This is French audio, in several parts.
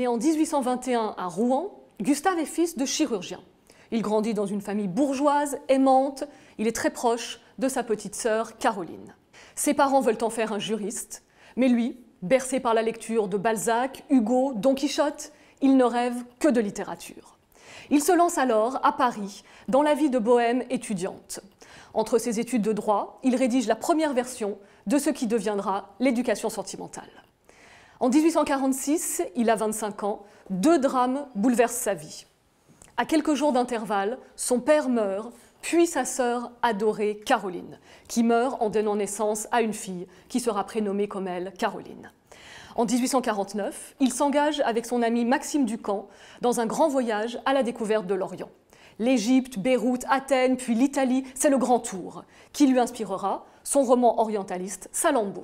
Né en 1821 à Rouen, Gustave est fils de chirurgien. Il grandit dans une famille bourgeoise, aimante, il est très proche de sa petite sœur Caroline. Ses parents veulent en faire un juriste, mais lui, bercé par la lecture de Balzac, Hugo, Don Quichotte, il ne rêve que de littérature. Il se lance alors à Paris dans la vie de bohème étudiante. Entre ses études de droit, il rédige la première version de ce qui deviendra l'éducation sentimentale. En 1846, il a 25 ans, deux drames bouleversent sa vie. À quelques jours d'intervalle, son père meurt, puis sa sœur adorée Caroline, qui meurt en donnant naissance à une fille qui sera prénommée comme elle Caroline. En 1849, il s'engage avec son ami Maxime Ducamp dans un grand voyage à la découverte de l'Orient. L'Égypte, Beyrouth, Athènes, puis l'Italie, c'est le grand tour qui lui inspirera son roman orientaliste Salambo.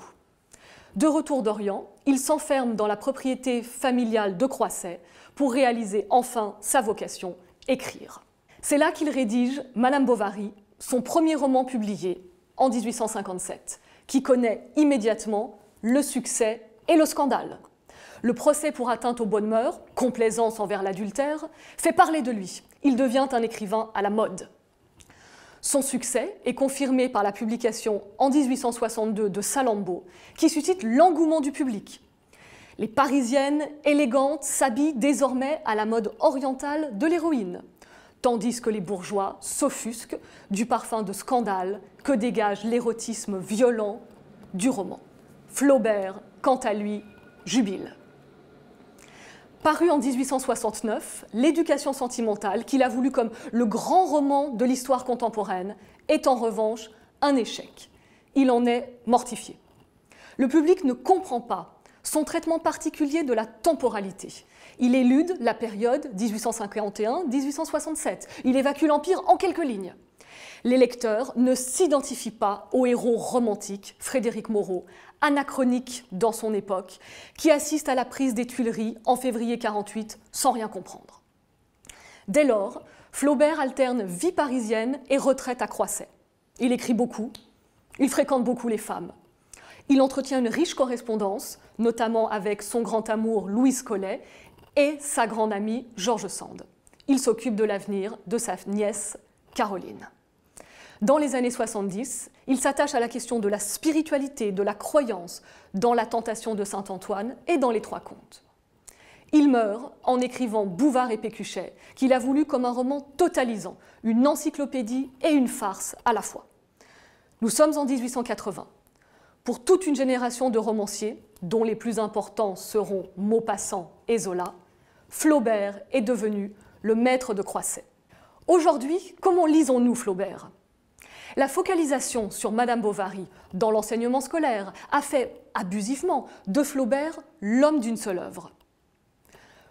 De retour d'Orient, il s'enferme dans la propriété familiale de Croisset pour réaliser enfin sa vocation, écrire. C'est là qu'il rédige Madame Bovary, son premier roman publié en 1857, qui connaît immédiatement le succès et le scandale. Le procès pour atteinte aux bonnes mœurs, complaisance envers l'adultère, fait parler de lui. Il devient un écrivain à la mode. Son succès est confirmé par la publication en 1862 de Salammbô, qui suscite l'engouement du public. Les Parisiennes, élégantes, s'habillent désormais à la mode orientale de l'héroïne, tandis que les bourgeois s'offusquent du parfum de scandale que dégage l'érotisme violent du roman. Flaubert, quant à lui, jubile paru en 1869, L'éducation sentimentale, qu'il a voulu comme le grand roman de l'histoire contemporaine, est en revanche un échec. Il en est mortifié. Le public ne comprend pas son traitement particulier de la temporalité. Il élude la période 1851-1867. Il évacue l'Empire en quelques lignes. Les lecteurs ne s'identifient pas au héros romantique, Frédéric Moreau, anachronique dans son époque, qui assiste à la prise des Tuileries en février 48 sans rien comprendre. Dès lors, Flaubert alterne vie parisienne et retraite à Croisset. Il écrit beaucoup, il fréquente beaucoup les femmes. Il entretient une riche correspondance, notamment avec son grand amour Louise Collet et sa grande amie Georges Sand. Il s'occupe de l'avenir de sa nièce Caroline. Dans les années 70, il s'attache à la question de la spiritualité, de la croyance, dans la tentation de Saint Antoine et dans les trois contes. Il meurt en écrivant Bouvard et Pécuchet, qu'il a voulu comme un roman totalisant, une encyclopédie et une farce à la fois. Nous sommes en 1880. Pour toute une génération de romanciers, dont les plus importants seront Maupassant et Zola, Flaubert est devenu le maître de Croisset. Aujourd'hui, comment lisons-nous Flaubert la focalisation sur Madame Bovary dans l'enseignement scolaire a fait abusivement de Flaubert l'homme d'une seule œuvre.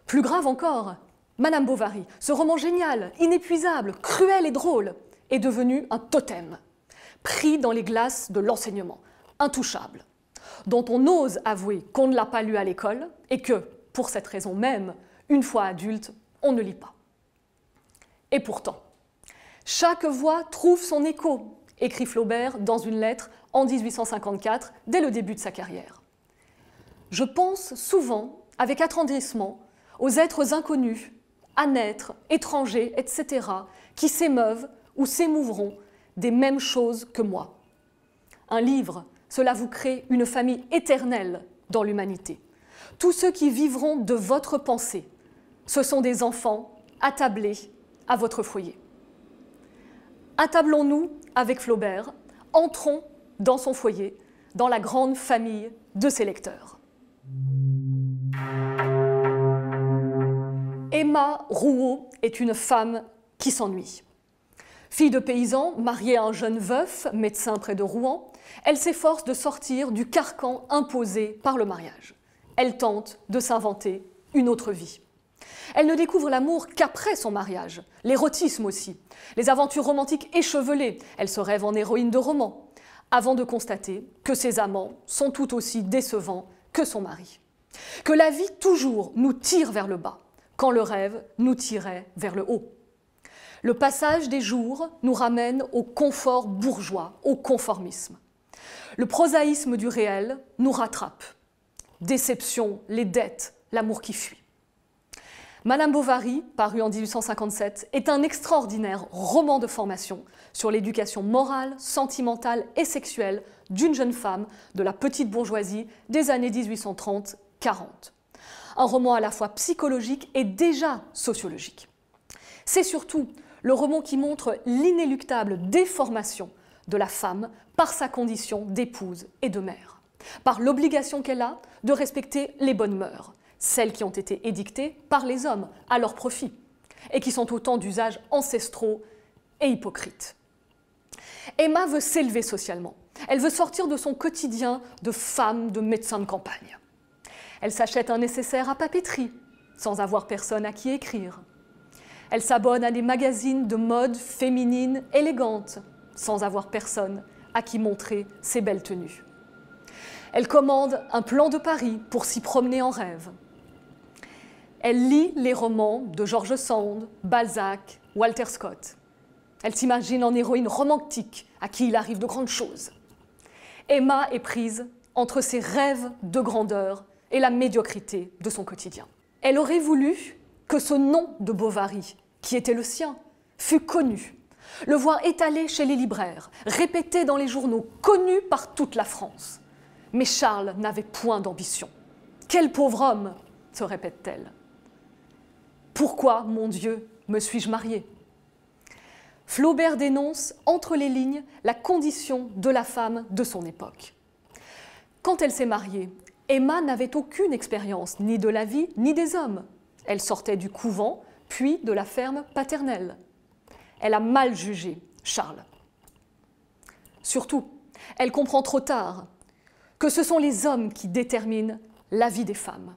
Plus grave encore, Madame Bovary, ce roman génial, inépuisable, cruel et drôle, est devenu un totem, pris dans les glaces de l'enseignement, intouchable, dont on ose avouer qu'on ne l'a pas lu à l'école et que, pour cette raison même, une fois adulte, on ne lit pas. Et pourtant, chaque voix trouve son écho, écrit Flaubert dans une lettre en 1854, dès le début de sa carrière. Je pense souvent, avec attendrissement, aux êtres inconnus, à naître, étrangers, etc., qui s'émeuvent ou s'émouvront des mêmes choses que moi. Un livre, cela vous crée une famille éternelle dans l'humanité. Tous ceux qui vivront de votre pensée, ce sont des enfants attablés à votre foyer. Attablons-nous avec Flaubert, entrons dans son foyer, dans la grande famille de ses lecteurs. Emma Rouault est une femme qui s'ennuie. Fille de paysan, mariée à un jeune veuf, médecin près de Rouen, elle s'efforce de sortir du carcan imposé par le mariage. Elle tente de s'inventer une autre vie. Elle ne découvre l'amour qu'après son mariage, l'érotisme aussi, les aventures romantiques échevelées, elle se rêve en héroïne de roman, avant de constater que ses amants sont tout aussi décevants que son mari. Que la vie toujours nous tire vers le bas, quand le rêve nous tirait vers le haut. Le passage des jours nous ramène au confort bourgeois, au conformisme. Le prosaïsme du réel nous rattrape. Déception, les dettes, l'amour qui fuit. Madame Bovary, parue en 1857, est un extraordinaire roman de formation sur l'éducation morale, sentimentale et sexuelle d'une jeune femme de la petite bourgeoisie des années 1830-40. Un roman à la fois psychologique et déjà sociologique. C'est surtout le roman qui montre l'inéluctable déformation de la femme par sa condition d'épouse et de mère, par l'obligation qu'elle a de respecter les bonnes mœurs, celles qui ont été édictées par les hommes à leur profit, et qui sont autant d'usages ancestraux et hypocrites. Emma veut s'élever socialement. Elle veut sortir de son quotidien de femme, de médecin de campagne. Elle s'achète un nécessaire à papeterie, sans avoir personne à qui écrire. Elle s'abonne à des magazines de mode féminine élégante, sans avoir personne à qui montrer ses belles tenues. Elle commande un plan de Paris pour s'y promener en rêve. Elle lit les romans de George Sand, Balzac, Walter Scott. Elle s'imagine en héroïne romantique à qui il arrive de grandes choses. Emma est prise entre ses rêves de grandeur et la médiocrité de son quotidien. Elle aurait voulu que ce nom de Bovary, qui était le sien, fût connu, le voir étalé chez les libraires, répété dans les journaux, connu par toute la France. Mais Charles n'avait point d'ambition. Quel pauvre homme se répète-t-elle. Pourquoi, mon Dieu, me suis-je mariée Flaubert dénonce, entre les lignes, la condition de la femme de son époque. Quand elle s'est mariée, Emma n'avait aucune expérience ni de la vie ni des hommes. Elle sortait du couvent, puis de la ferme paternelle. Elle a mal jugé Charles. Surtout, elle comprend trop tard que ce sont les hommes qui déterminent la vie des femmes.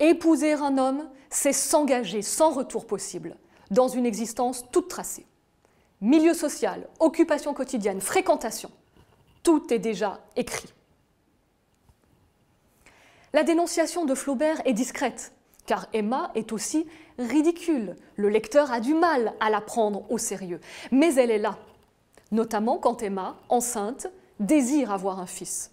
Épouser un homme, c'est s'engager sans retour possible dans une existence toute tracée. Milieu social, occupation quotidienne, fréquentation, tout est déjà écrit. La dénonciation de Flaubert est discrète, car Emma est aussi ridicule. Le lecteur a du mal à la prendre au sérieux, mais elle est là, notamment quand Emma, enceinte, désire avoir un fils.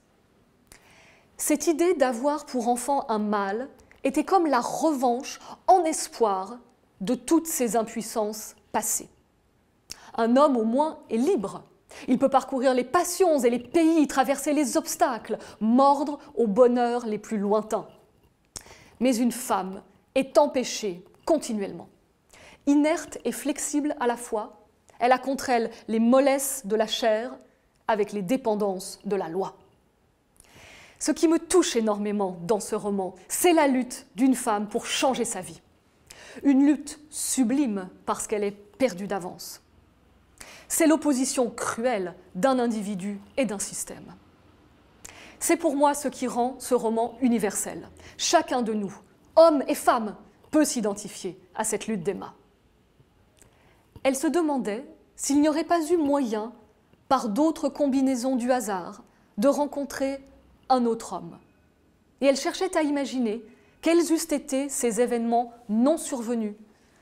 Cette idée d'avoir pour enfant un mâle était comme la revanche en espoir de toutes ces impuissances passées. Un homme au moins est libre. Il peut parcourir les passions et les pays, traverser les obstacles, mordre aux bonheur les plus lointains. Mais une femme est empêchée continuellement. Inerte et flexible à la fois, elle a contre elle les mollesses de la chair avec les dépendances de la loi. Ce qui me touche énormément dans ce roman, c'est la lutte d'une femme pour changer sa vie. Une lutte sublime parce qu'elle est perdue d'avance. C'est l'opposition cruelle d'un individu et d'un système. C'est pour moi ce qui rend ce roman universel. Chacun de nous, hommes et femmes, peut s'identifier à cette lutte d'Emma. Elle se demandait s'il n'y aurait pas eu moyen, par d'autres combinaisons du hasard, de rencontrer un autre homme. Et elle cherchait à imaginer quels eussent été ces événements non survenus,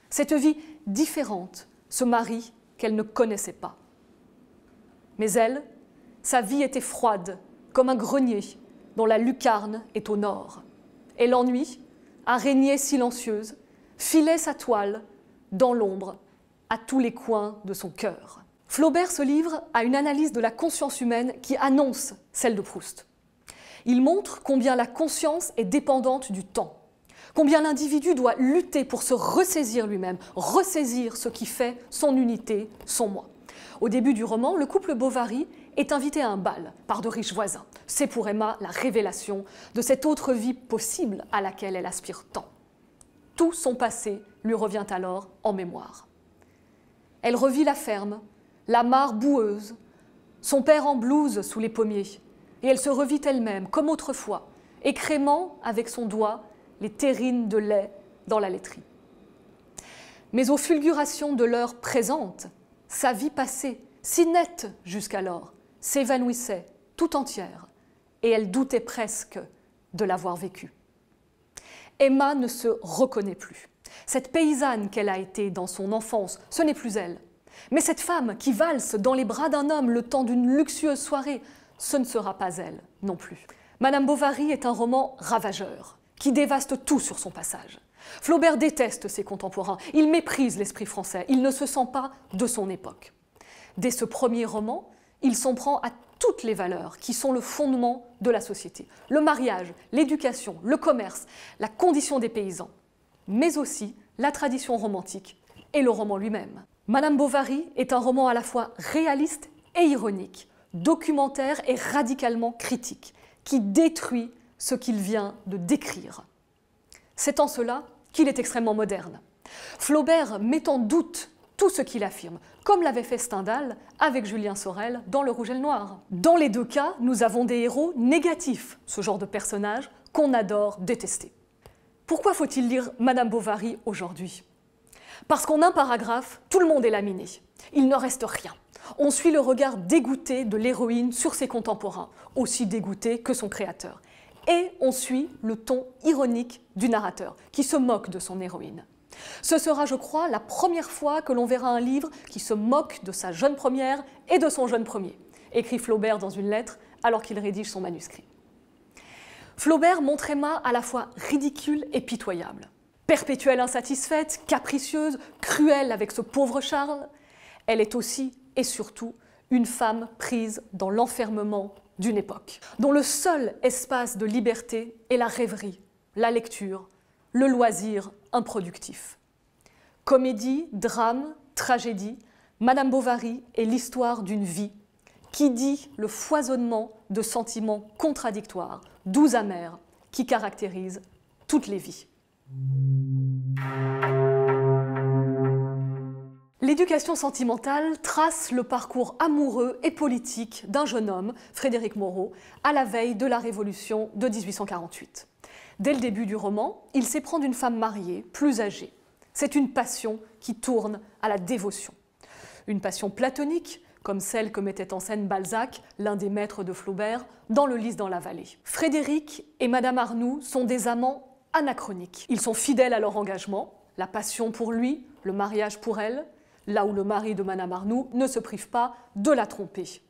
cette vie différente, ce mari qu'elle ne connaissait pas. Mais elle, sa vie était froide, comme un grenier dont la lucarne est au nord. Et l'ennui, araignée silencieuse, filait sa toile dans l'ombre à tous les coins de son cœur. Flaubert se livre à une analyse de la conscience humaine qui annonce celle de Proust. Il montre combien la conscience est dépendante du temps, combien l'individu doit lutter pour se ressaisir lui-même, ressaisir ce qui fait son unité, son moi. Au début du roman, le couple Bovary est invité à un bal par de riches voisins. C'est pour Emma la révélation de cette autre vie possible à laquelle elle aspire tant. Tout son passé lui revient alors en mémoire. Elle revit la ferme, la mare boueuse, son père en blouse sous les pommiers, et elle se revit elle-même, comme autrefois, écrémant avec son doigt les terrines de lait dans la laiterie. Mais aux fulgurations de l'heure présente, sa vie passée, si nette jusqu'alors, s'évanouissait tout entière, et elle doutait presque de l'avoir vécue. Emma ne se reconnaît plus. Cette paysanne qu'elle a été dans son enfance, ce n'est plus elle. Mais cette femme qui valse dans les bras d'un homme le temps d'une luxueuse soirée, ce ne sera pas elle non plus. Madame Bovary est un roman ravageur, qui dévaste tout sur son passage. Flaubert déteste ses contemporains, il méprise l'esprit français, il ne se sent pas de son époque. Dès ce premier roman, il s'en prend à toutes les valeurs qui sont le fondement de la société. Le mariage, l'éducation, le commerce, la condition des paysans, mais aussi la tradition romantique et le roman lui-même. Madame Bovary est un roman à la fois réaliste et ironique, documentaire et radicalement critique, qui détruit ce qu'il vient de décrire. C'est en cela qu'il est extrêmement moderne. Flaubert met en doute tout ce qu'il affirme, comme l'avait fait Stendhal avec Julien Sorel dans Le Rouge et le Noir. Dans les deux cas, nous avons des héros négatifs, ce genre de personnages qu'on adore détester. Pourquoi faut-il lire Madame Bovary aujourd'hui Parce qu'en un paragraphe, tout le monde est laminé. Il ne reste rien. On suit le regard dégoûté de l'héroïne sur ses contemporains, aussi dégoûté que son créateur. Et on suit le ton ironique du narrateur, qui se moque de son héroïne. Ce sera, je crois, la première fois que l'on verra un livre qui se moque de sa jeune première et de son jeune premier, écrit Flaubert dans une lettre alors qu'il rédige son manuscrit. Flaubert montre Emma à la fois ridicule et pitoyable. Perpétuelle insatisfaite, capricieuse, cruelle avec ce pauvre Charles, elle est aussi et surtout une femme prise dans l'enfermement d'une époque, dont le seul espace de liberté est la rêverie, la lecture, le loisir improductif. Comédie, drame, tragédie, Madame Bovary est l'histoire d'une vie qui dit le foisonnement de sentiments contradictoires, doux amers, qui caractérisent toutes les vies. L'éducation sentimentale trace le parcours amoureux et politique d'un jeune homme, Frédéric Moreau, à la veille de la Révolution de 1848. Dès le début du roman, il s'éprend d'une femme mariée, plus âgée. C'est une passion qui tourne à la dévotion. Une passion platonique, comme celle que mettait en scène Balzac, l'un des maîtres de Flaubert, dans Le Lys dans la vallée. Frédéric et Madame Arnoux sont des amants anachroniques. Ils sont fidèles à leur engagement, la passion pour lui, le mariage pour elle, là où le mari de Mana Arnoux ne se prive pas de la tromper.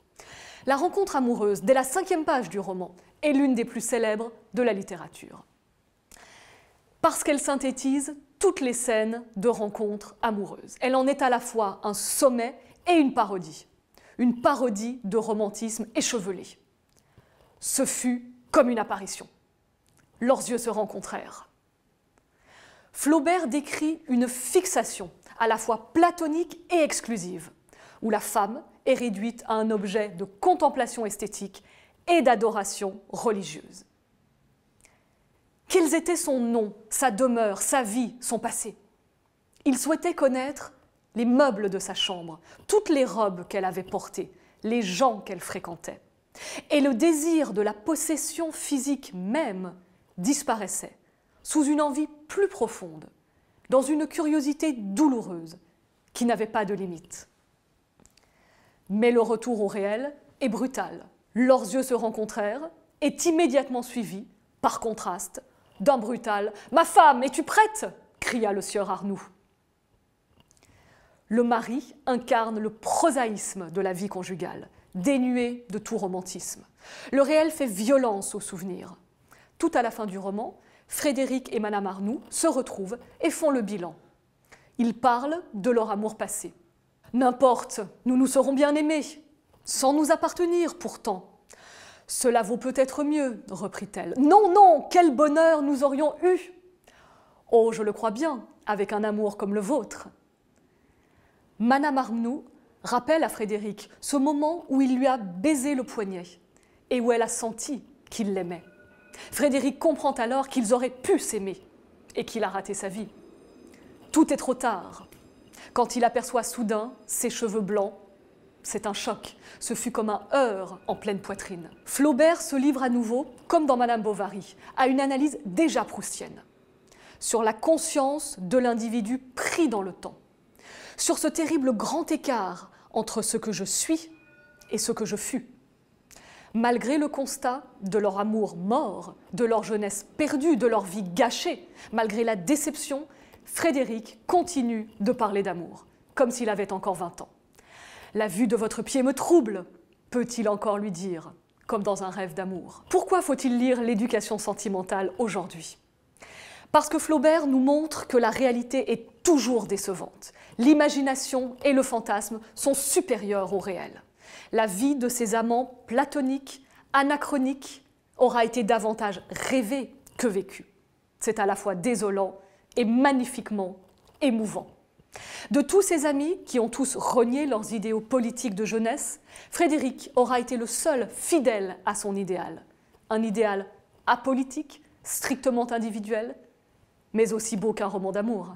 La rencontre amoureuse, dès la cinquième page du roman, est l'une des plus célèbres de la littérature. Parce qu'elle synthétise toutes les scènes de rencontres amoureuses. Elle en est à la fois un sommet et une parodie. Une parodie de romantisme échevelé. Ce fut comme une apparition. Leurs yeux se rencontrèrent. Flaubert décrit une fixation à la fois platonique et exclusive, où la femme est réduite à un objet de contemplation esthétique et d'adoration religieuse. Quels étaient son nom, sa demeure, sa vie, son passé Il souhaitait connaître les meubles de sa chambre, toutes les robes qu'elle avait portées, les gens qu'elle fréquentait. Et le désir de la possession physique même disparaissait sous une envie plus profonde, dans une curiosité douloureuse qui n'avait pas de limite. Mais le retour au réel est brutal. Leurs yeux se rencontrèrent, est immédiatement suivi, par contraste, d'un brutal ⁇ Ma femme, es-tu prête ?⁇ cria le sieur Arnoux. Le mari incarne le prosaïsme de la vie conjugale, dénué de tout romantisme. Le réel fait violence aux souvenirs. Tout à la fin du roman, Frédéric et Madame Arnoux se retrouvent et font le bilan. Ils parlent de leur amour passé. N'importe, nous nous serons bien aimés, sans nous appartenir pourtant. Cela vaut peut-être mieux, reprit-elle. Non, non, quel bonheur nous aurions eu Oh, je le crois bien, avec un amour comme le vôtre. Madame Arnoux rappelle à Frédéric ce moment où il lui a baisé le poignet et où elle a senti qu'il l'aimait. Frédéric comprend alors qu'ils auraient pu s'aimer et qu'il a raté sa vie. Tout est trop tard. Quand il aperçoit soudain ses cheveux blancs, c'est un choc. Ce fut comme un heurt en pleine poitrine. Flaubert se livre à nouveau, comme dans Madame Bovary, à une analyse déjà proustienne sur la conscience de l'individu pris dans le temps, sur ce terrible grand écart entre ce que je suis et ce que je fus malgré le constat de leur amour mort, de leur jeunesse perdue, de leur vie gâchée, malgré la déception, Frédéric continue de parler d'amour, comme s'il avait encore 20 ans. La vue de votre pied me trouble, peut-il encore lui dire, comme dans un rêve d'amour. Pourquoi faut-il lire l'éducation sentimentale aujourd'hui Parce que Flaubert nous montre que la réalité est toujours décevante. L'imagination et le fantasme sont supérieurs au réel. La vie de ses amants platoniques, anachroniques, aura été davantage rêvée que vécue. C'est à la fois désolant et magnifiquement émouvant. De tous ses amis, qui ont tous renié leurs idéaux politiques de jeunesse, Frédéric aura été le seul fidèle à son idéal. Un idéal apolitique, strictement individuel, mais aussi beau qu'un roman d'amour.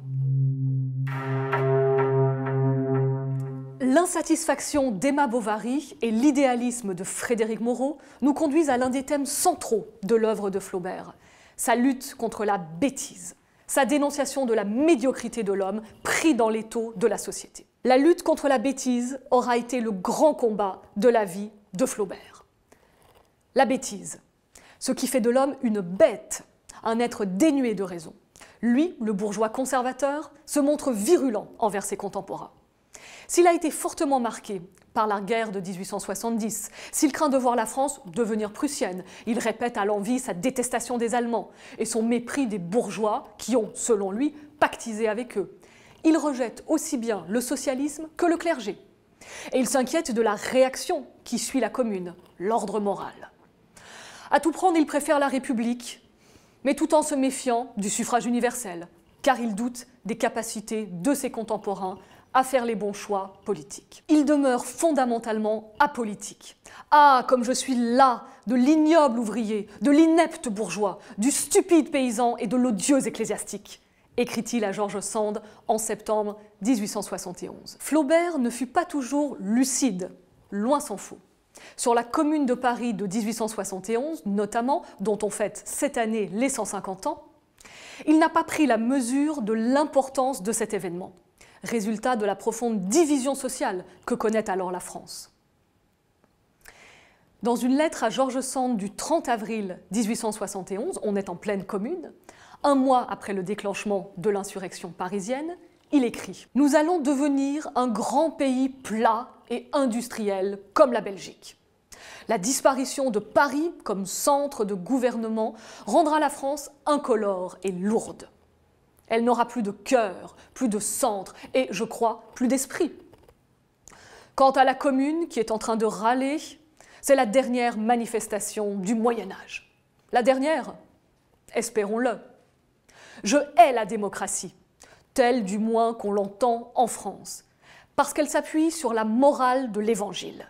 L'insatisfaction d'Emma Bovary et l'idéalisme de Frédéric Moreau nous conduisent à l'un des thèmes centraux de l'œuvre de Flaubert, sa lutte contre la bêtise, sa dénonciation de la médiocrité de l'homme pris dans l'étau de la société. La lutte contre la bêtise aura été le grand combat de la vie de Flaubert. La bêtise, ce qui fait de l'homme une bête, un être dénué de raison. Lui, le bourgeois conservateur, se montre virulent envers ses contemporains. S'il a été fortement marqué par la guerre de 1870, s'il craint de voir la France devenir prussienne, il répète à l'envi sa détestation des Allemands et son mépris des bourgeois qui ont, selon lui, pactisé avec eux. Il rejette aussi bien le socialisme que le clergé. Et il s'inquiète de la réaction qui suit la commune, l'ordre moral. À tout prendre, il préfère la République, mais tout en se méfiant du suffrage universel, car il doute des capacités de ses contemporains à faire les bons choix politiques. Il demeure fondamentalement apolitique. Ah, comme je suis là de l'ignoble ouvrier, de l'inepte bourgeois, du stupide paysan et de l'odieux ecclésiastique écrit-il à George Sand en septembre 1871. Flaubert ne fut pas toujours lucide, loin s'en faut. Sur la Commune de Paris de 1871, notamment, dont on fête cette année les 150 ans, il n'a pas pris la mesure de l'importance de cet événement résultat de la profonde division sociale que connaît alors la France. Dans une lettre à Georges Sand du 30 avril 1871, on est en pleine commune, un mois après le déclenchement de l'insurrection parisienne, il écrit ⁇ Nous allons devenir un grand pays plat et industriel comme la Belgique. La disparition de Paris comme centre de gouvernement rendra la France incolore et lourde. ⁇ elle n'aura plus de cœur, plus de centre et, je crois, plus d'esprit. Quant à la commune qui est en train de râler, c'est la dernière manifestation du Moyen Âge. La dernière, espérons-le. Je hais la démocratie, telle du moins qu'on l'entend en France, parce qu'elle s'appuie sur la morale de l'Évangile,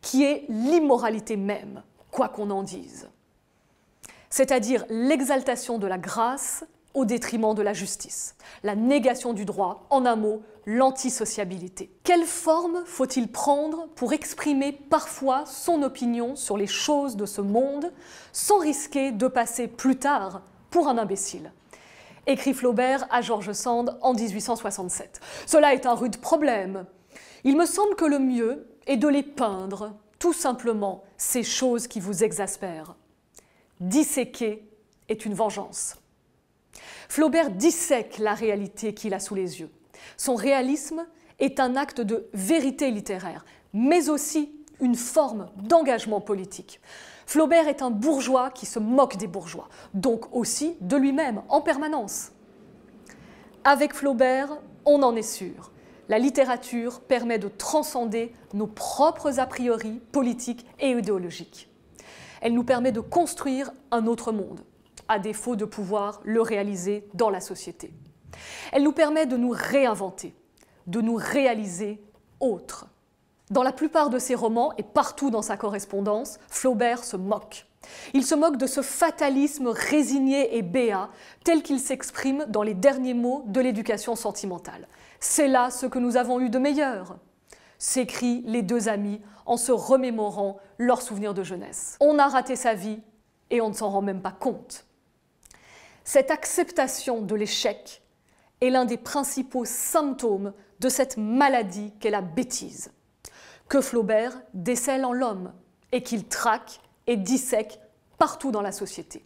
qui est l'immoralité même, quoi qu'on en dise, c'est-à-dire l'exaltation de la grâce au détriment de la justice. La négation du droit, en un mot, l'antisociabilité. Quelle forme faut-il prendre pour exprimer parfois son opinion sur les choses de ce monde sans risquer de passer plus tard pour un imbécile écrit Flaubert à Georges Sand en 1867. Cela est un rude problème. Il me semble que le mieux est de les peindre, tout simplement, ces choses qui vous exaspèrent. Disséquer est une vengeance. Flaubert dissèque la réalité qu'il a sous les yeux. Son réalisme est un acte de vérité littéraire, mais aussi une forme d'engagement politique. Flaubert est un bourgeois qui se moque des bourgeois, donc aussi de lui-même en permanence. Avec Flaubert, on en est sûr. La littérature permet de transcender nos propres a priori politiques et idéologiques. Elle nous permet de construire un autre monde, à défaut de pouvoir le réaliser dans la société. Elle nous permet de nous réinventer, de nous réaliser autre. Dans la plupart de ses romans et partout dans sa correspondance, Flaubert se moque. Il se moque de ce fatalisme résigné et béat tel qu'il s'exprime dans les derniers mots de l'éducation sentimentale. C'est là ce que nous avons eu de meilleur s'écrient les deux amis en se remémorant leurs souvenirs de jeunesse. On a raté sa vie et on ne s'en rend même pas compte. Cette acceptation de l'échec est l'un des principaux symptômes de cette maladie qu'est la bêtise, que Flaubert décèle en l'homme et qu'il traque et dissèque partout dans la société,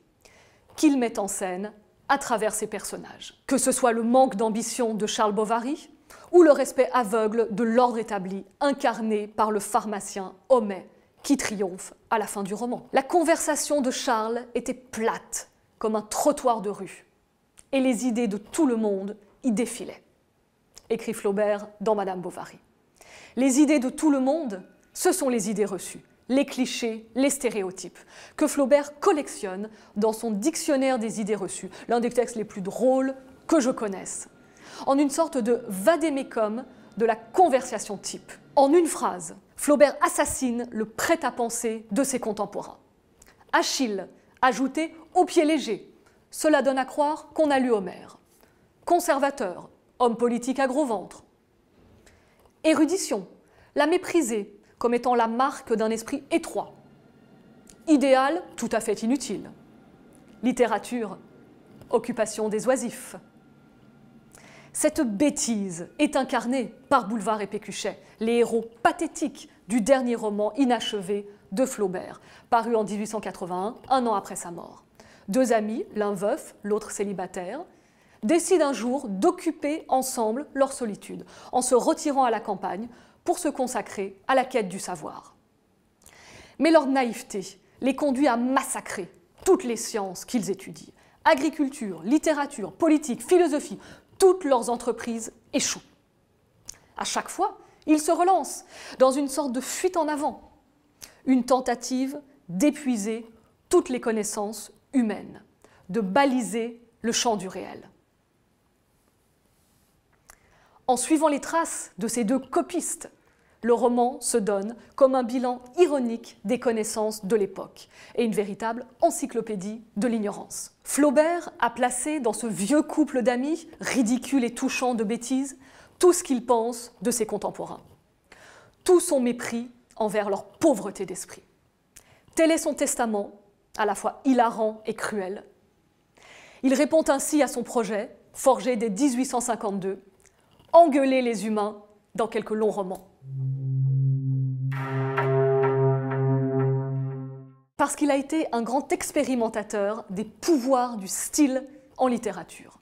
qu'il met en scène à travers ses personnages. Que ce soit le manque d'ambition de Charles Bovary ou le respect aveugle de l'ordre établi incarné par le pharmacien Homais qui triomphe à la fin du roman. La conversation de Charles était plate comme un trottoir de rue, et les idées de tout le monde y défilaient, écrit Flaubert dans Madame Bovary. Les idées de tout le monde, ce sont les idées reçues, les clichés, les stéréotypes, que Flaubert collectionne dans son dictionnaire des idées reçues, l'un des textes les plus drôles que je connaisse, en une sorte de vadémécum de la conversation type. En une phrase, Flaubert assassine le prêt-à-penser de ses contemporains. Achille, ajouté au pied léger. Cela donne à croire qu'on a lu Homère. Conservateur, homme politique à gros ventre. Érudition, la mépriser comme étant la marque d'un esprit étroit. Idéal, tout à fait inutile. Littérature, occupation des oisifs. Cette bêtise est incarnée par Boulevard et Pécuchet, les héros pathétiques du dernier roman inachevé de Flaubert, paru en 1881, un an après sa mort deux amis, l'un veuf, l'autre célibataire, décident un jour d'occuper ensemble leur solitude en se retirant à la campagne pour se consacrer à la quête du savoir. Mais leur naïveté les conduit à massacrer toutes les sciences qu'ils étudient. Agriculture, littérature, politique, philosophie, toutes leurs entreprises échouent. À chaque fois, ils se relancent dans une sorte de fuite en avant, une tentative d'épuiser toutes les connaissances humaine, de baliser le champ du réel. En suivant les traces de ces deux copistes, le roman se donne comme un bilan ironique des connaissances de l'époque et une véritable encyclopédie de l'ignorance. Flaubert a placé dans ce vieux couple d'amis, ridicule et touchant de bêtises, tout ce qu'il pense de ses contemporains, tout son mépris envers leur pauvreté d'esprit. Tel est son testament à la fois hilarant et cruel. Il répond ainsi à son projet, forgé dès 1852, Engueuler les humains dans quelques longs romans. Parce qu'il a été un grand expérimentateur des pouvoirs du style en littérature.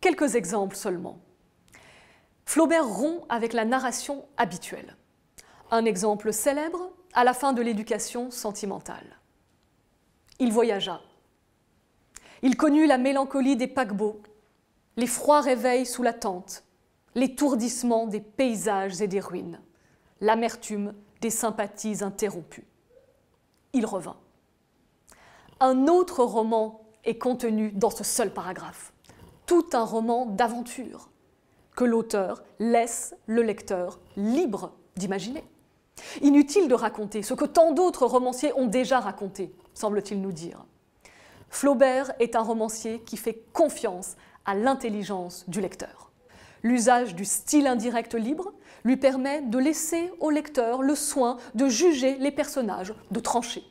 Quelques exemples seulement. Flaubert rompt avec la narration habituelle. Un exemple célèbre à la fin de l'éducation sentimentale. Il voyagea. Il connut la mélancolie des paquebots, les froids réveils sous la tente, l'étourdissement des paysages et des ruines, l'amertume des sympathies interrompues. Il revint. Un autre roman est contenu dans ce seul paragraphe. Tout un roman d'aventure que l'auteur laisse le lecteur libre d'imaginer. Inutile de raconter ce que tant d'autres romanciers ont déjà raconté, semble-t-il nous dire. Flaubert est un romancier qui fait confiance à l'intelligence du lecteur. L'usage du style indirect libre lui permet de laisser au lecteur le soin de juger les personnages, de trancher.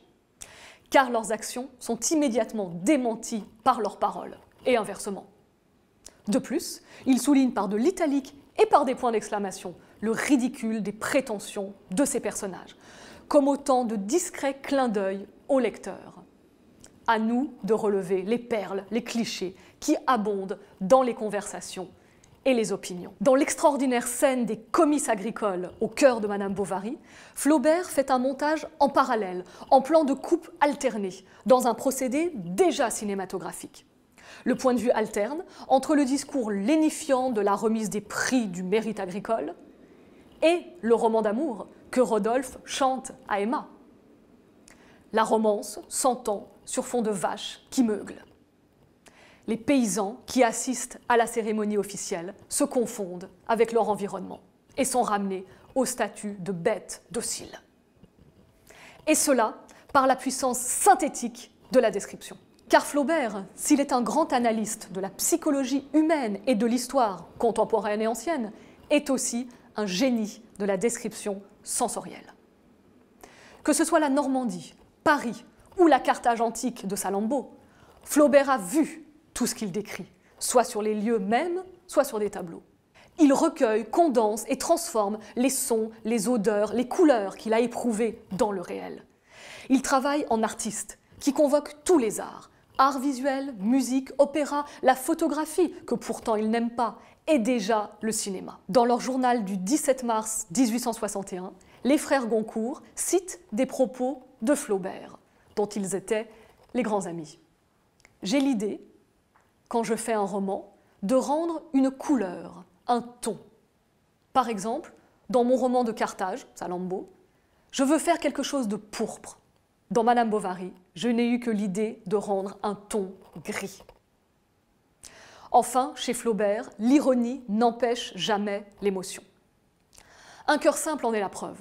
Car leurs actions sont immédiatement démenties par leurs paroles, et inversement. De plus, il souligne par de l'italique et par des points d'exclamation le ridicule des prétentions de ces personnages, comme autant de discrets clins d'œil au lecteur. À nous de relever les perles, les clichés qui abondent dans les conversations et les opinions. Dans l'extraordinaire scène des comices agricoles au cœur de Madame Bovary, Flaubert fait un montage en parallèle, en plan de coupe alterné, dans un procédé déjà cinématographique. Le point de vue alterne entre le discours lénifiant de la remise des prix du mérite agricole et le roman d'amour que Rodolphe chante à Emma. La romance s'entend sur fond de vaches qui meuglent. Les paysans qui assistent à la cérémonie officielle se confondent avec leur environnement et sont ramenés au statut de bêtes dociles. Et cela par la puissance synthétique de la description. Car Flaubert, s'il est un grand analyste de la psychologie humaine et de l'histoire contemporaine et ancienne, est aussi un génie de la description sensorielle. Que ce soit la Normandie, Paris ou la Carthage antique de Salammbô, Flaubert a vu tout ce qu'il décrit, soit sur les lieux mêmes, soit sur des tableaux. Il recueille, condense et transforme les sons, les odeurs, les couleurs qu'il a éprouvées dans le réel. Il travaille en artiste, qui convoque tous les arts, art visuel, musique, opéra, la photographie, que pourtant il n'aime pas, et déjà le cinéma. Dans leur journal du 17 mars 1861, les frères Goncourt citent des propos de Flaubert, dont ils étaient les grands amis. J'ai l'idée, quand je fais un roman, de rendre une couleur, un ton. Par exemple, dans mon roman de Carthage, Salambo, je veux faire quelque chose de pourpre. Dans Madame Bovary, je n'ai eu que l'idée de rendre un ton gris. Enfin, chez Flaubert, l'ironie n'empêche jamais l'émotion. Un cœur simple en est la preuve.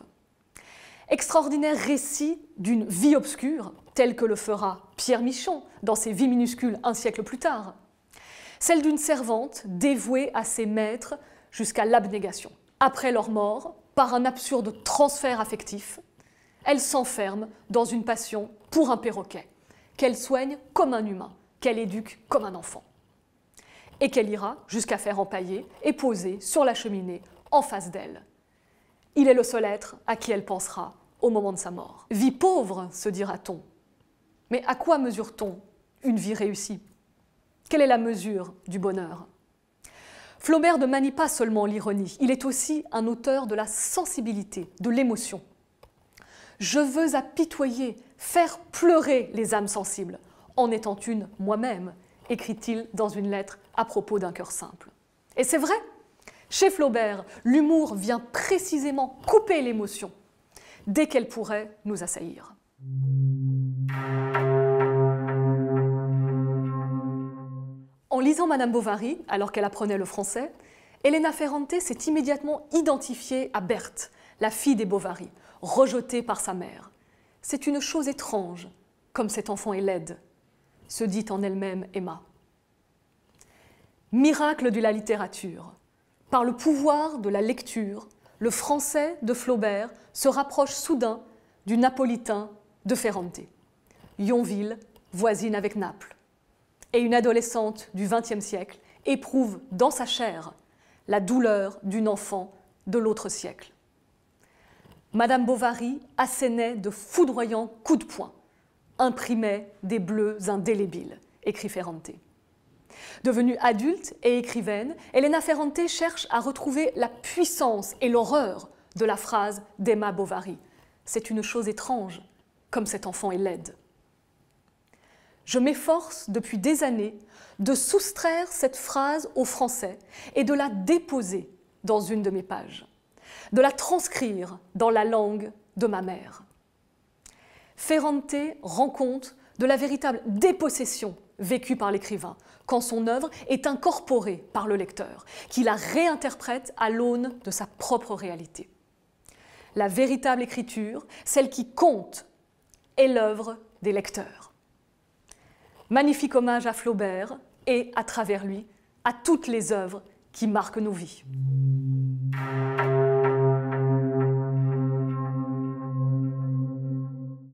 Extraordinaire récit d'une vie obscure, telle que le fera Pierre Michon dans ses Vies minuscules un siècle plus tard. Celle d'une servante dévouée à ses maîtres jusqu'à l'abnégation. Après leur mort, par un absurde transfert affectif, elle s'enferme dans une passion pour un perroquet, qu'elle soigne comme un humain, qu'elle éduque comme un enfant et qu'elle ira jusqu'à faire empailler et poser sur la cheminée en face d'elle. Il est le seul être à qui elle pensera au moment de sa mort. Vie pauvre, se dira-t-on. Mais à quoi mesure-t-on une vie réussie Quelle est la mesure du bonheur Flaubert ne manie pas seulement l'ironie, il est aussi un auteur de la sensibilité, de l'émotion. Je veux apitoyer, faire pleurer les âmes sensibles, en étant une moi-même, écrit-il dans une lettre à propos d'un cœur simple. Et c'est vrai, chez Flaubert, l'humour vient précisément couper l'émotion dès qu'elle pourrait nous assaillir. En lisant Madame Bovary, alors qu'elle apprenait le français, Elena Ferrante s'est immédiatement identifiée à Berthe, la fille des Bovary, rejetée par sa mère. C'est une chose étrange, comme cet enfant est laide, se dit en elle-même Emma. Miracle de la littérature. Par le pouvoir de la lecture, le français de Flaubert se rapproche soudain du napolitain de Ferrante. Yonville voisine avec Naples. Et une adolescente du XXe siècle éprouve dans sa chair la douleur d'une enfant de l'autre siècle. Madame Bovary assénait de foudroyants coups de poing, imprimait des bleus indélébiles, écrit Ferrante. Devenue adulte et écrivaine, Elena Ferrante cherche à retrouver la puissance et l'horreur de la phrase d'Emma Bovary. C'est une chose étrange, comme cet enfant est laide. Je m'efforce depuis des années de soustraire cette phrase au français et de la déposer dans une de mes pages, de la transcrire dans la langue de ma mère. Ferrante rend compte de la véritable dépossession vécue par l'écrivain, quand son œuvre est incorporée par le lecteur, qui la réinterprète à l'aune de sa propre réalité. La véritable écriture, celle qui compte, est l'œuvre des lecteurs. Magnifique hommage à Flaubert et, à travers lui, à toutes les œuvres qui marquent nos vies.